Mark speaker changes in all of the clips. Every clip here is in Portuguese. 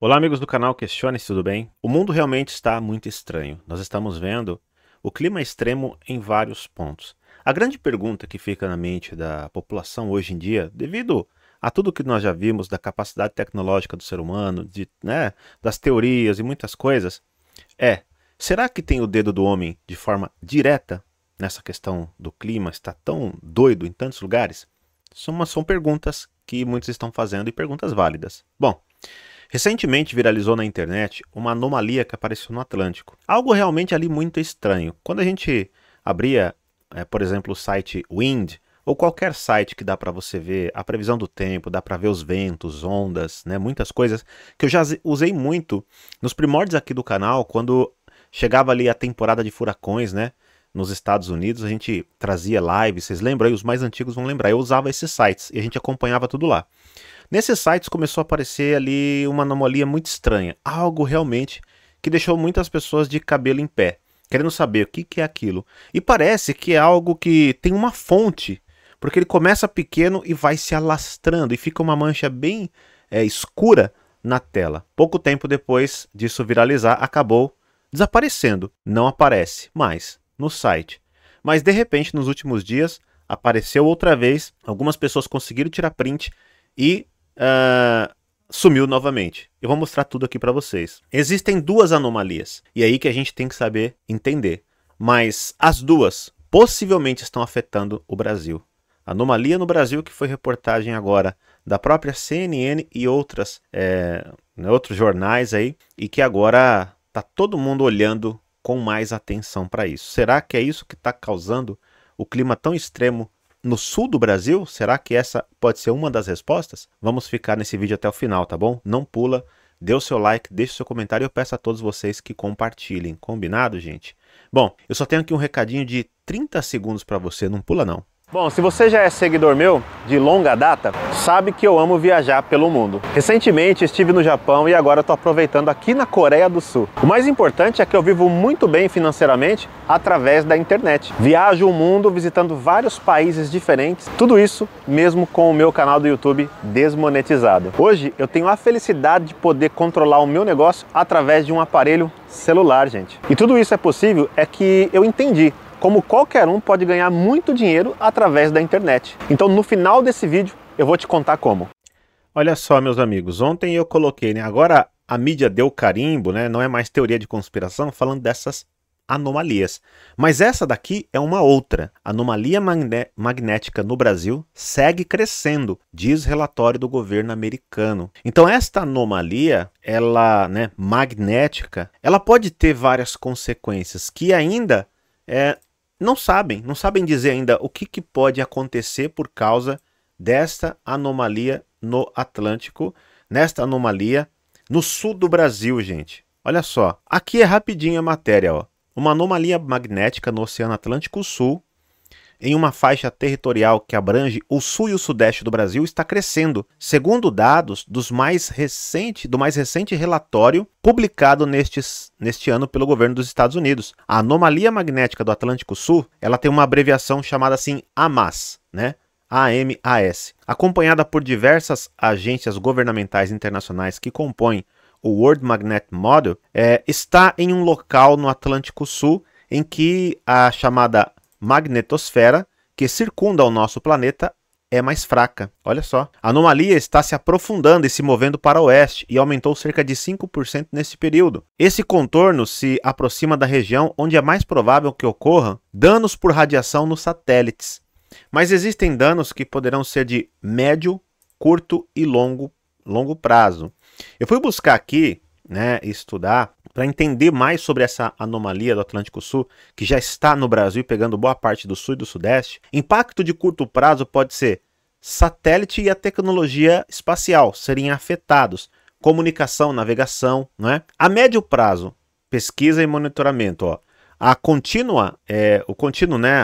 Speaker 1: Olá, amigos do canal Questione-se, tudo bem? O mundo realmente está muito estranho. Nós estamos vendo o clima extremo em vários pontos. A grande pergunta que fica na mente da população hoje em dia, devido a tudo que nós já vimos da capacidade tecnológica do ser humano, de, né, das teorias e muitas coisas, é: será que tem o dedo do homem de forma direta nessa questão do clima? Está tão doido em tantos lugares? são, são perguntas que muitos estão fazendo e perguntas válidas. Bom, recentemente viralizou na internet uma anomalia que apareceu no Atlântico. Algo realmente ali muito estranho. Quando a gente abria, é, por exemplo, o site Wind, ou qualquer site que dá para você ver a previsão do tempo, dá para ver os ventos, ondas, né, muitas coisas que eu já usei muito nos primórdios aqui do canal, quando chegava ali a temporada de furacões, né? nos Estados Unidos, a gente trazia lives, vocês lembram aí? Os mais antigos vão lembrar. Eu usava esses sites e a gente acompanhava tudo lá. Nesses sites começou a aparecer ali uma anomalia muito estranha, algo realmente que deixou muitas pessoas de cabelo em pé, querendo saber o que, que é aquilo. E parece que é algo que tem uma fonte, porque ele começa pequeno e vai se alastrando e fica uma mancha bem é, escura na tela. Pouco tempo depois disso viralizar, acabou desaparecendo, não aparece mais no site. Mas de repente, nos últimos dias, apareceu outra vez, algumas pessoas conseguiram tirar print e uh, sumiu novamente. Eu vou mostrar tudo aqui para vocês. Existem duas anomalias, e é aí que a gente tem que saber entender. Mas as duas possivelmente estão afetando o Brasil. Anomalia no Brasil, que foi reportagem agora da própria CNN e outras, é, outros jornais aí, e que agora tá todo mundo olhando com mais atenção para isso. Será que é isso que está causando o clima tão extremo no sul do Brasil? Será que essa pode ser uma das respostas? Vamos ficar nesse vídeo até o final, tá bom? Não pula, dê o seu like, deixe o seu comentário e eu peço a todos vocês que compartilhem. Combinado, gente? Bom, eu só tenho aqui um recadinho de 30 segundos para você, não pula não. Bom, se você já é seguidor meu de longa data, sabe que eu amo viajar pelo mundo. Recentemente estive no Japão e agora estou aproveitando aqui na Coreia do Sul. O mais importante é que eu vivo muito bem financeiramente através da internet. Viajo o mundo visitando vários países diferentes, tudo isso mesmo com o meu canal do YouTube desmonetizado. Hoje eu tenho a felicidade de poder controlar o meu negócio através de um aparelho celular, gente. E tudo isso é possível é que eu entendi como qualquer um pode ganhar muito dinheiro através da internet. Então, no final desse vídeo, eu vou te contar como. Olha só, meus amigos, ontem eu coloquei, né? Agora a mídia deu carimbo, né? Não é mais teoria de conspiração, falando dessas anomalias. Mas essa daqui é uma outra. anomalia magnética no Brasil segue crescendo, diz relatório do governo americano. Então esta anomalia, ela, né, magnética, ela pode ter várias consequências que ainda é, não sabem, não sabem dizer ainda o que, que pode acontecer por causa desta anomalia no Atlântico, nesta anomalia no sul do Brasil, gente. Olha só, aqui é rapidinho a matéria, ó. Uma anomalia magnética no Oceano Atlântico Sul em uma faixa territorial que abrange o sul e o sudeste do Brasil está crescendo, segundo dados dos mais recente, do mais recente relatório publicado nestes, neste ano pelo governo dos Estados Unidos. A anomalia magnética do Atlântico Sul ela tem uma abreviação chamada assim AMAS, né? AMAS, acompanhada por diversas agências governamentais internacionais que compõem o World Magnet Model, é, está em um local no Atlântico Sul em que a chamada magnetosfera que circunda o nosso planeta é mais fraca. Olha só. A anomalia está se aprofundando e se movendo para o oeste e aumentou cerca de 5% nesse período. Esse contorno se aproxima da região onde é mais provável que ocorram danos por radiação nos satélites. Mas existem danos que poderão ser de médio, curto e longo, longo prazo. Eu fui buscar aqui né, estudar para entender mais sobre essa anomalia do Atlântico Sul, que já está no Brasil pegando boa parte do sul e do sudeste, impacto de curto prazo pode ser satélite e a tecnologia espacial serem afetados, comunicação, navegação, né? A médio prazo, pesquisa e monitoramento, ó. A contínua, é, o contínuo, né,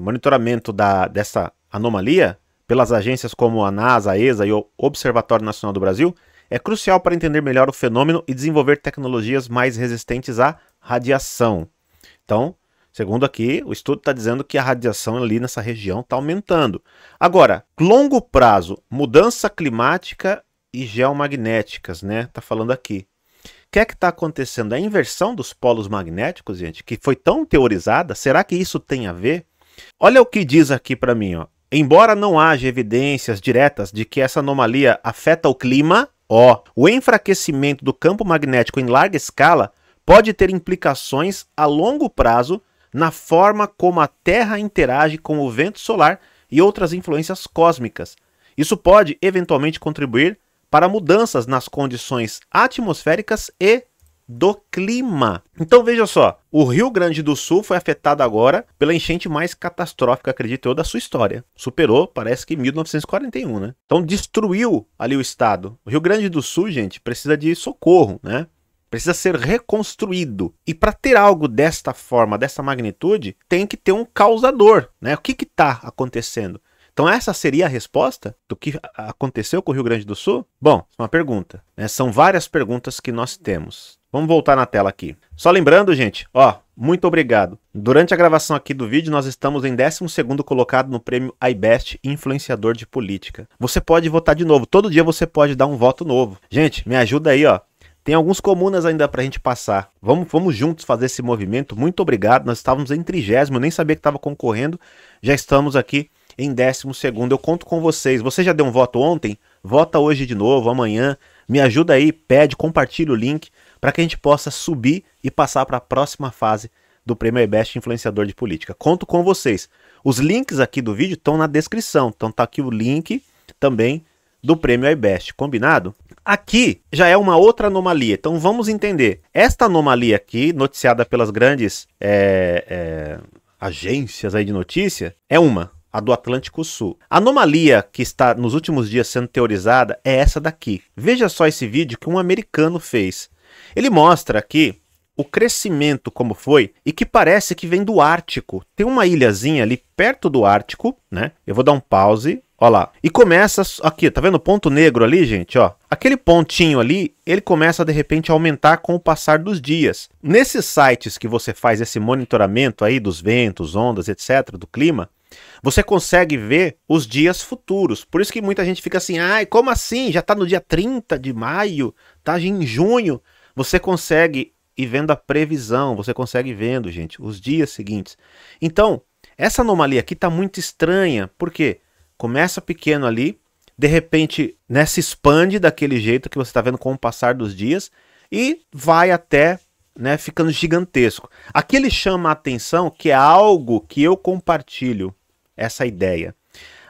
Speaker 1: monitoramento da, dessa anomalia pelas agências como a NASA, a ESA e o Observatório Nacional do Brasil é crucial para entender melhor o fenômeno e desenvolver tecnologias mais resistentes à radiação. Então, segundo aqui, o estudo está dizendo que a radiação ali nessa região está aumentando. Agora, longo prazo, mudança climática e geomagnéticas, né? Está falando aqui. O que é que está acontecendo? A inversão dos polos magnéticos, gente, que foi tão teorizada, será que isso tem a ver? Olha o que diz aqui para mim, ó. Embora não haja evidências diretas de que essa anomalia afeta o clima, o enfraquecimento do campo magnético em larga escala pode ter implicações a longo prazo na forma como a Terra interage com o vento solar e outras influências cósmicas. Isso pode eventualmente contribuir para mudanças nas condições atmosféricas e do clima. Então veja só, o Rio Grande do Sul foi afetado agora pela enchente mais catastrófica, acredito eu, da sua história. Superou, parece que 1941, né? Então destruiu ali o estado. O Rio Grande do Sul, gente, precisa de socorro, né? Precisa ser reconstruído. E para ter algo desta forma, dessa magnitude, tem que ter um causador, né? O que está acontecendo? Então essa seria a resposta do que aconteceu com o Rio Grande do Sul? Bom, uma pergunta. Né? São várias perguntas que nós temos. Vamos voltar na tela aqui. Só lembrando, gente, ó, muito obrigado. Durante a gravação aqui do vídeo, nós estamos em 12 colocado no prêmio iBest Influenciador de Política. Você pode votar de novo, todo dia você pode dar um voto novo. Gente, me ajuda aí, ó. Tem alguns comunas ainda pra gente passar. Vamos, vamos juntos fazer esse movimento. Muito obrigado. Nós estávamos em trigésimo, nem sabia que estava concorrendo. Já estamos aqui em 12 Eu conto com vocês. Você já deu um voto ontem? Vota hoje de novo, amanhã. Me ajuda aí, pede, compartilha o link para que a gente possa subir e passar para a próxima fase do Prêmio Best Influenciador de Política. Conto com vocês. Os links aqui do vídeo estão na descrição, então tá aqui o link também do Prêmio iBest, combinado? Aqui já é uma outra anomalia, então vamos entender. Esta anomalia aqui, noticiada pelas grandes é, é, agências aí de notícia, é uma, a do Atlântico Sul. A anomalia que está nos últimos dias sendo teorizada é essa daqui. Veja só esse vídeo que um americano fez. Ele mostra aqui o crescimento como foi e que parece que vem do Ártico. Tem uma ilhazinha ali perto do Ártico, né? Eu vou dar um pause. Olha lá. E começa aqui, tá vendo o ponto negro ali, gente, ó? Aquele pontinho ali, ele começa de repente a aumentar com o passar dos dias. Nesses sites que você faz esse monitoramento aí dos ventos, ondas, etc, do clima, você consegue ver os dias futuros. Por isso que muita gente fica assim: "Ai, como assim? Já tá no dia 30 de maio? Tá em junho?" Você consegue ir vendo a previsão, você consegue vendo, gente, os dias seguintes. Então, essa anomalia aqui está muito estranha, porque começa pequeno ali, de repente né, se expande daquele jeito que você está vendo com o passar dos dias e vai até né, ficando gigantesco. Aqui ele chama a atenção que é algo que eu compartilho essa ideia.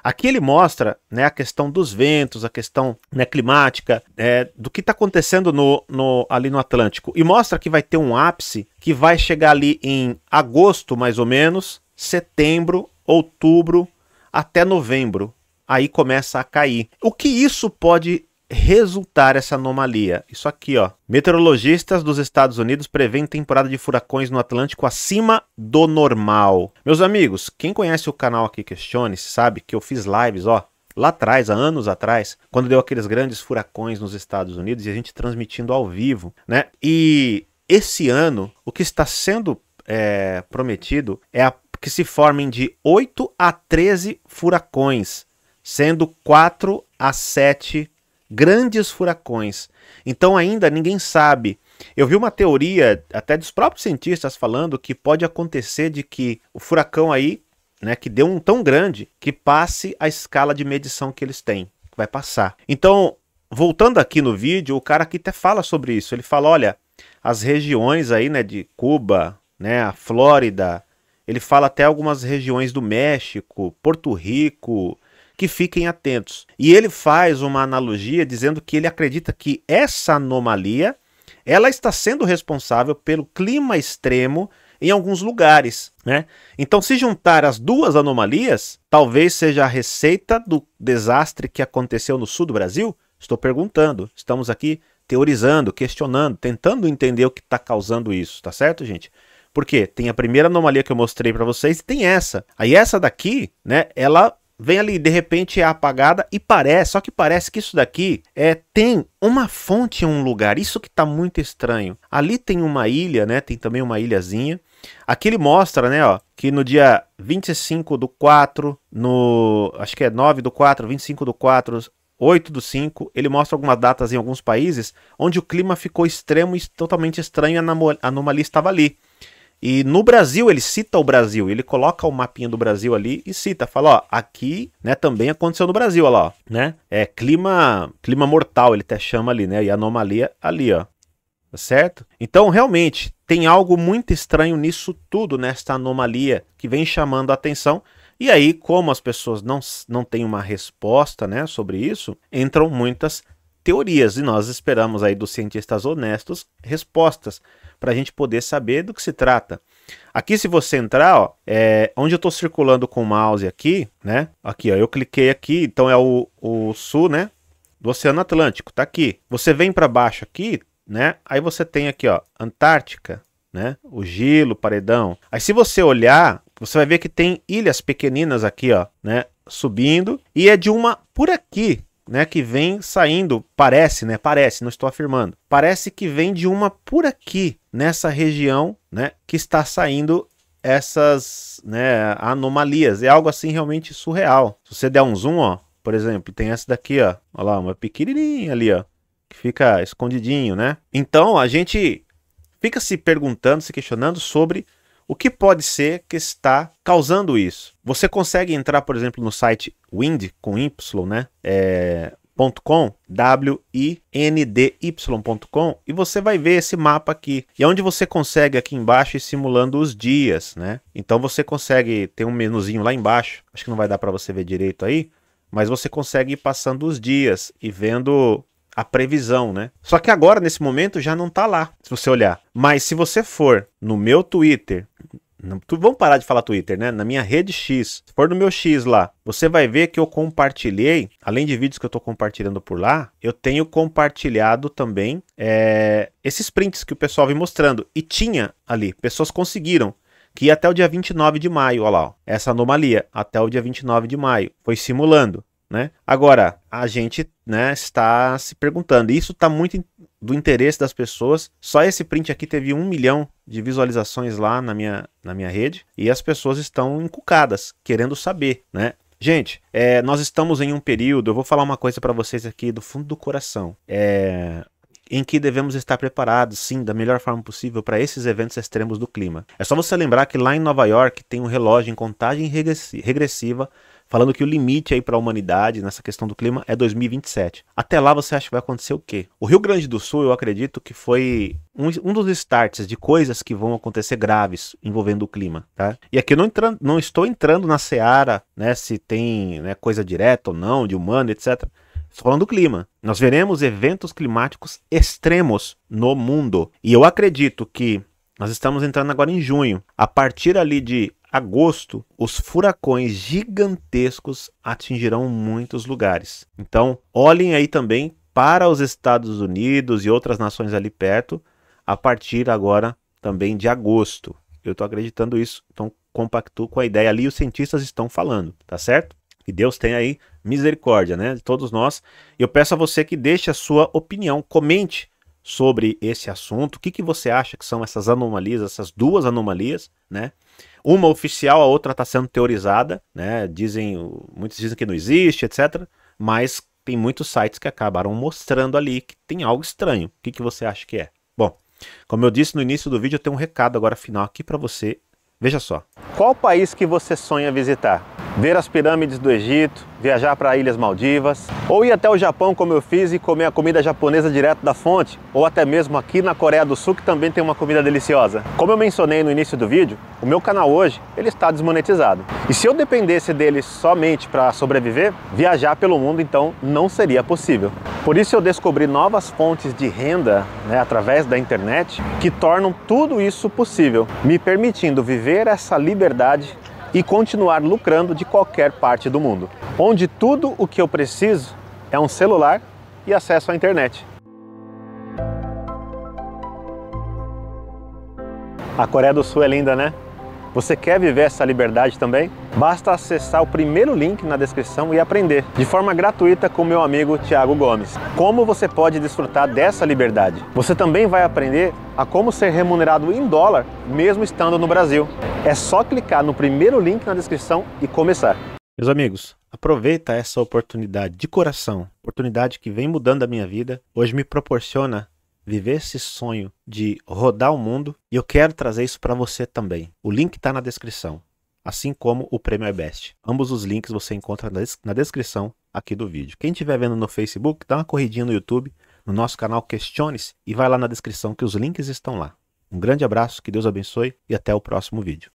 Speaker 1: Aqui ele mostra né, a questão dos ventos, a questão né, climática, é, do que está acontecendo no, no, ali no Atlântico. E mostra que vai ter um ápice que vai chegar ali em agosto, mais ou menos, setembro, outubro, até novembro. Aí começa a cair. O que isso pode resultar essa anomalia. Isso aqui, ó. Meteorologistas dos Estados Unidos prevêem temporada de furacões no Atlântico acima do normal. Meus amigos, quem conhece o canal aqui Questione sabe que eu fiz lives, ó, lá atrás, há anos atrás, quando deu aqueles grandes furacões nos Estados Unidos e a gente transmitindo ao vivo, né? E esse ano, o que está sendo é, prometido é a, que se formem de 8 a 13 furacões, sendo 4 a 7 grandes furacões. Então ainda ninguém sabe. Eu vi uma teoria até dos próprios cientistas falando que pode acontecer de que o furacão aí, né, que deu um tão grande que passe a escala de medição que eles têm, que vai passar. Então, voltando aqui no vídeo, o cara aqui até fala sobre isso. Ele fala, olha, as regiões aí, né, de Cuba, né, a Flórida, ele fala até algumas regiões do México, Porto Rico, que fiquem atentos. E ele faz uma analogia dizendo que ele acredita que essa anomalia ela está sendo responsável pelo clima extremo em alguns lugares, né? Então, se juntar as duas anomalias, talvez seja a receita do desastre que aconteceu no sul do Brasil? Estou perguntando. Estamos aqui teorizando, questionando, tentando entender o que está causando isso, tá certo, gente? Porque tem a primeira anomalia que eu mostrei para vocês e tem essa. Aí essa daqui, né, ela vem ali, de repente é apagada e parece, só que parece que isso daqui é tem uma fonte em um lugar. Isso que está muito estranho. Ali tem uma ilha, né? Tem também uma ilhazinha. Aqui ele mostra, né, ó, que no dia 25 do 4, no acho que é 9 do 4, 25 do 4, 8 do 5, ele mostra algumas datas em alguns países onde o clima ficou extremo e totalmente estranho e a anomalia estava ali. E no Brasil, ele cita o Brasil, ele coloca o mapinha do Brasil ali e cita, fala, ó, aqui, né, também aconteceu no Brasil, ó lá, né? É clima, clima mortal, ele até chama ali, né? E anomalia ali, ó. Tá certo? Então, realmente, tem algo muito estranho nisso tudo, nesta anomalia que vem chamando a atenção. E aí, como as pessoas não, não têm uma resposta né, sobre isso, entram muitas teorias e nós esperamos aí dos cientistas honestos respostas para a gente poder saber do que se trata. Aqui, se você entrar, ó, é, onde eu estou circulando com o mouse aqui, né? Aqui, ó, eu cliquei aqui, então é o, o sul, né? Do Oceano Atlântico, tá aqui. Você vem para baixo aqui, né? Aí você tem aqui, ó, Antártica, né? O gelo, paredão. Aí se você olhar, você vai ver que tem ilhas pequeninas aqui, ó, né? Subindo e é de uma por aqui né, que vem saindo, parece, né, parece, não estou afirmando, parece que vem de uma por aqui, nessa região, né, que está saindo essas, né, anomalias. É algo assim realmente surreal. Se você der um zoom, ó, por exemplo, tem essa daqui, ó, ó lá, uma pequenininha ali, ó, que fica escondidinho, né? Então, a gente fica se perguntando, se questionando sobre o que pode ser que está causando isso? Você consegue entrar, por exemplo, no site Wind com Y, né? É, .com, W-I-N-D-Y.com, e você vai ver esse mapa aqui. E onde você consegue aqui embaixo ir simulando os dias, né? Então você consegue ter um menuzinho lá embaixo. Acho que não vai dar para você ver direito aí, mas você consegue ir passando os dias e vendo a previsão, né? Só que agora, nesse momento, já não tá lá, se você olhar. Mas se você for no meu Twitter, não, tu, vamos parar de falar Twitter, né? Na minha rede X. Se for no meu X lá, você vai ver que eu compartilhei, além de vídeos que eu tô compartilhando por lá, eu tenho compartilhado também é, esses prints que o pessoal vem mostrando. E tinha ali, pessoas conseguiram. Que até o dia 29 de maio, olha lá, ó, essa anomalia, até o dia 29 de maio. Foi simulando, né? Agora, a gente né, está se perguntando. E isso está muito do interesse das pessoas. Só esse print aqui teve um milhão de visualizações lá na minha, na minha rede e as pessoas estão encucadas, querendo saber, né? Gente, é, nós estamos em um período. Eu vou falar uma coisa para vocês aqui do fundo do coração. É, em que devemos estar preparados, sim, da melhor forma possível para esses eventos extremos do clima. É só você lembrar que lá em Nova York tem um relógio em contagem regressiva falando que o limite aí para a humanidade nessa questão do clima é 2027. Até lá você acha que vai acontecer o quê? O Rio Grande do Sul, eu acredito que foi um, um dos starts de coisas que vão acontecer graves envolvendo o clima, tá? E aqui eu não, não estou entrando na seara, né, se tem né, coisa direta ou não, de humano, etc. Estou falando do clima. Nós veremos eventos climáticos extremos no mundo. E eu acredito que nós estamos entrando agora em junho. A partir ali de agosto, os furacões gigantescos atingirão muitos lugares. Então, olhem aí também para os Estados Unidos e outras nações ali perto a partir agora também de agosto. Eu estou acreditando isso, então compacto com a ideia ali, os cientistas estão falando, tá certo? Que Deus tenha aí misericórdia, né, de todos nós. E eu peço a você que deixe a sua opinião, comente sobre esse assunto, o que, que você acha que são essas anomalias, essas duas anomalias, né? Uma oficial, a outra está sendo teorizada, né? Dizem, muitos dizem que não existe, etc. Mas tem muitos sites que acabaram mostrando ali que tem algo estranho. O que, que você acha que é? Bom, como eu disse no início do vídeo, eu tenho um recado agora final aqui para você. Veja só. Qual país que você sonha visitar? ver as pirâmides do Egito, viajar para Ilhas Maldivas, ou ir até o Japão como eu fiz e comer a comida japonesa direto da fonte, ou até mesmo aqui na Coreia do Sul que também tem uma comida deliciosa. Como eu mencionei no início do vídeo, o meu canal hoje ele está desmonetizado. E se eu dependesse dele somente para sobreviver, viajar pelo mundo então não seria possível. Por isso eu descobri novas fontes de renda né, através da internet que tornam tudo isso possível, me permitindo viver essa liberdade e continuar lucrando de qualquer parte do mundo, onde tudo o que eu preciso é um celular e acesso à internet. A Coreia do Sul é linda, né? Você quer viver essa liberdade também? Basta acessar o primeiro link na descrição e aprender, de forma gratuita com meu amigo Tiago Gomes, como você pode desfrutar dessa liberdade. Você também vai aprender a como ser remunerado em dólar, mesmo estando no Brasil. É só clicar no primeiro link na descrição e começar. Meus amigos, aproveita essa oportunidade de coração, oportunidade que vem mudando a minha vida, hoje me proporciona viver esse sonho de rodar o mundo e eu quero trazer isso para você também. O link está na descrição, assim como o prêmio iBest. Ambos os links você encontra na, na descrição aqui do vídeo. Quem estiver vendo no Facebook, dá uma corridinha no YouTube, no nosso canal Questione-se e vai lá na descrição que os links estão lá. Um grande abraço, que Deus abençoe e até o próximo vídeo.